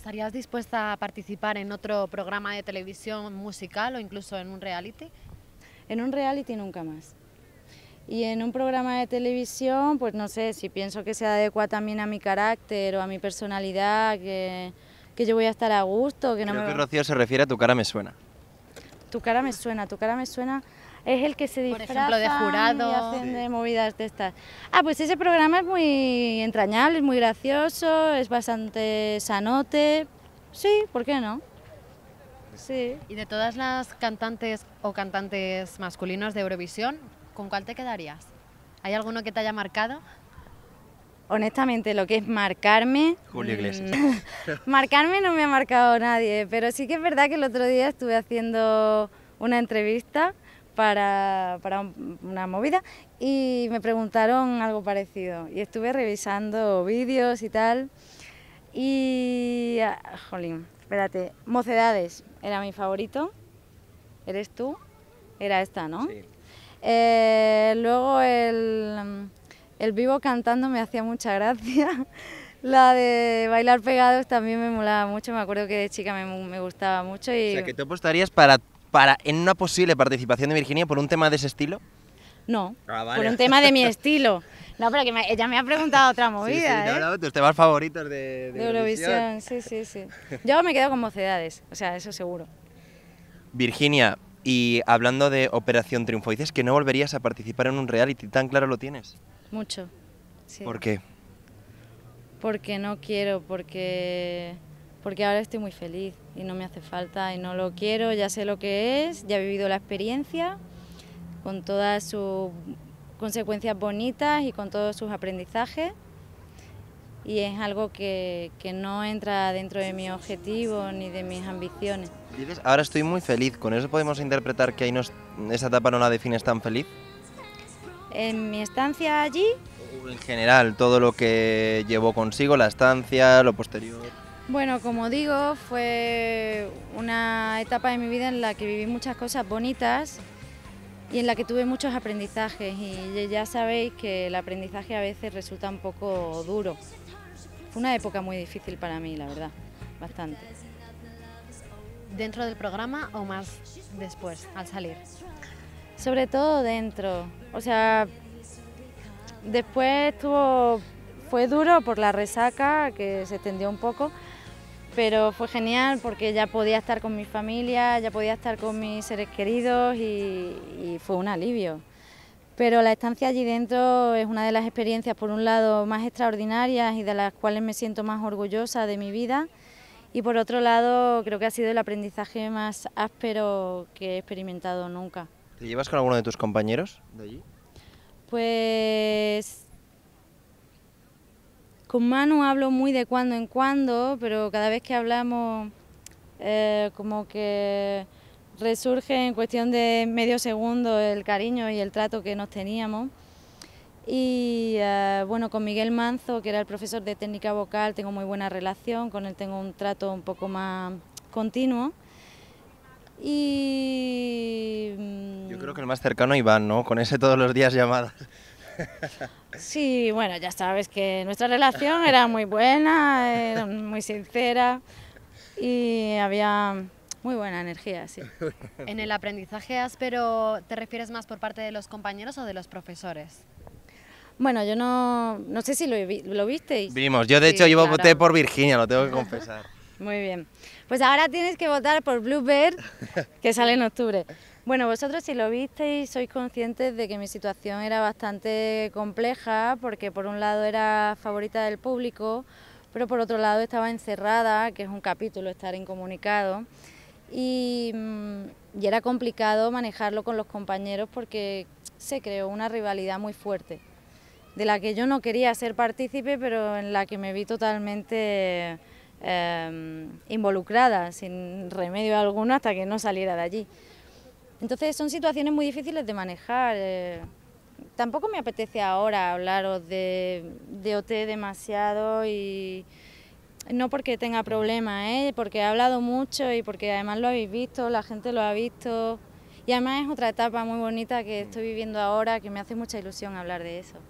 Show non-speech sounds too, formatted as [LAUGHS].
¿Estarías dispuesta a participar en otro programa de televisión musical o incluso en un reality? En un reality nunca más. Y en un programa de televisión, pues no sé, si pienso que se adecua también a mi carácter o a mi personalidad, que, que yo voy a estar a gusto, que no me... que Rocío se refiere a tu cara me suena. Tu cara me suena, tu cara me suena es el que se disfraza. Por ejemplo, de jurado. Y hacen de movidas de estas. Ah, pues ese programa es muy entrañable, es muy gracioso, es bastante sanote. Sí, ¿por qué no? Sí. Y de todas las cantantes o cantantes masculinos de Eurovisión, ¿con cuál te quedarías? ¿Hay alguno que te haya marcado? honestamente, lo que es marcarme... Julio mm, Iglesias. [LAUGHS] marcarme no me ha marcado nadie, pero sí que es verdad que el otro día estuve haciendo una entrevista para, una movida y me preguntaron algo parecido. Y estuve revisando vídeos y tal. Y. Ah, jolín, espérate. Mocedades era mi favorito. ¿Eres tú? Era esta, ¿no? Eh, luego el, el vivo cantando me hacía mucha gracia. [LAUGHS] La de bailar pegados también me molaba mucho, me acuerdo que de chica me, gustaba mucho. Y... O sea, que te apostarías para para en una posible participación de Virginia por un tema de ese estilo? No, ah, por un tema de mi [LAUGHS] estilo. No, pero que ella me ha preguntado otra movida. Sí, sí, ¿eh? tus temas favoritos de, Eurovisión. Sí, sí, sí. Yo me quedo con mocedades, o sea, eso seguro. Virginia, y hablando de Operación Triunfo, dices que no volverías a participar en un reality, ¿tan claro lo tienes? Mucho. Sí. ¿Por qué? Porque no quiero, porque porque ahora estoy muy feliz y no me hace falta y no lo quiero, ya sé lo que es, ya he vivido la experiencia con todas sus consecuencias bonitas y con todos sus aprendizajes y es algo que, que, no entra dentro de mi objetivo ni de mis ambiciones. Dices, ahora estoy muy feliz, ¿con eso podemos interpretar que ahí no, esa etapa no la defines tan feliz? En mi estancia allí... En general, todo lo que llevó consigo, la estancia, lo posterior... Bueno, como digo, fue una etapa de mi vida en la que viví muchas cosas bonitas y en la que tuve muchos aprendizajes y ya sabéis que el aprendizaje a veces resulta un poco duro. Fue una época muy difícil para mí, la verdad, bastante. ¿Dentro del programa o más después, al salir? Sobre todo dentro, o sea, después estuvo, fue duro por la resaca que se extendió un poco, pero fue genial porque ya podía estar con mi familia, ya podía estar con mis seres queridos y, fue un alivio. Pero la estancia allí dentro es una de las experiencias, por un lado, más extraordinarias y de las cuales me siento más orgullosa de mi vida. Y por otro lado, creo que ha sido el aprendizaje más áspero que he experimentado nunca. ¿Te llevas con alguno de tus compañeros de allí? Pues con Manu hablo muy de cuando en cuando, pero cada vez que hablamos eh, como que resurge en cuestión de medio segundo el cariño y el trato que nos teníamos. Y eh, bueno, con Miguel Manzo, que era el profesor de técnica vocal, tengo muy buena relación, con él tengo un trato un poco más continuo. Y... Yo creo que el más cercano Iván, ¿no? Con ese todos los días llamadas. Sí, bueno, ya sabes que nuestra relación era muy buena, muy sincera y había muy buena energía, sí. [LAUGHS] En el aprendizaje áspero, ¿te refieres más por parte de los compañeros o de los profesores? Bueno, yo no, no sé si lo, viste. Vimos, yo de hecho yo voté por Virginia, lo tengo que [LAUGHS] confesar. Muy bien. Pues ahora tienes que votar por Bluebird, que sale en octubre. Bueno, vosotros si lo visteis sois conscientes de que mi situación era bastante compleja porque por un lado era favorita del público, pero por otro lado estaba encerrada, que es un capítulo estar incomunicado, y, mm, era complicado manejarlo con los compañeros porque se creó una rivalidad muy fuerte, de la que yo no quería ser partícipe, pero en la que me vi totalmente em, involucrada, sin remedio alguno, hasta que no saliera de allí. Entonces son situaciones muy difíciles de manejar. Eh, tampoco me apetece ahora hablaros de, OT demasiado y no porque tenga problemas, ¿eh? porque he hablado mucho y porque además lo habéis visto, la gente lo ha visto. Y además es otra etapa muy bonita que estoy viviendo ahora, que me hace mucha ilusión hablar de eso.